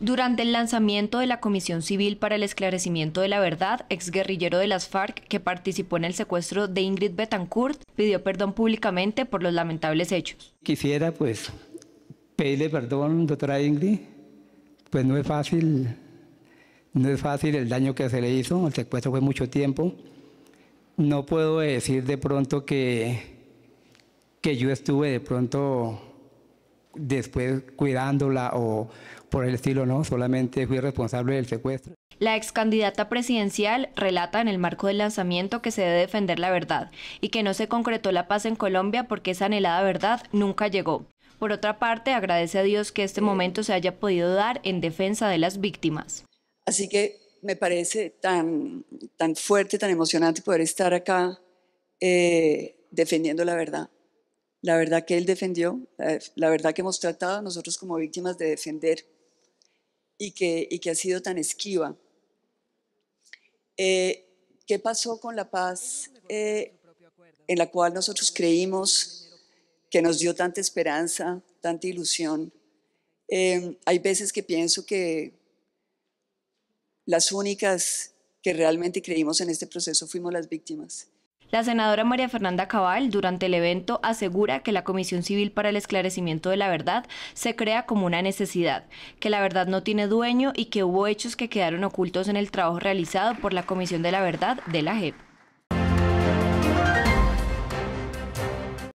Durante el lanzamiento de la Comisión Civil para el Esclarecimiento de la Verdad, exguerrillero de las FARC que participó en el secuestro de Ingrid Betancourt pidió perdón públicamente por los lamentables hechos. Quisiera pues pedirle perdón, doctora Ingrid, pues no es fácil, no es fácil el daño que se le hizo, el secuestro fue mucho tiempo. No puedo decir de pronto que, que yo estuve de pronto después cuidándola o por el estilo, no, solamente fui responsable del secuestro. La ex candidata presidencial relata en el marco del lanzamiento que se debe defender la verdad y que no se concretó la paz en Colombia porque esa anhelada verdad nunca llegó. Por otra parte, agradece a Dios que este momento se haya podido dar en defensa de las víctimas. Así que me parece tan, fuerte, tan emocionante poder estar acá eh, defendiendo la verdad la verdad que él defendió, eh, la verdad que hemos tratado nosotros como víctimas de defender y que, que ha sido tan esquiva. Eh, ¿Qué pasó con la paz eh, en la cual nosotros creímos, que nos dio tanta esperanza, tanta ilusión? hay veces que pienso que las únicas que realmente creímos en este proceso fuimos las víctimas la senadora María Fernanda Cabal, durante el evento, asegura que la Comisión Civil para el Esclarecimiento de la Verdad se crea como una necesidad, que la verdad no tiene dueño y que hubo hechos que quedaron ocultos en el trabajo realizado por la Comisión de la Verdad de la JEP.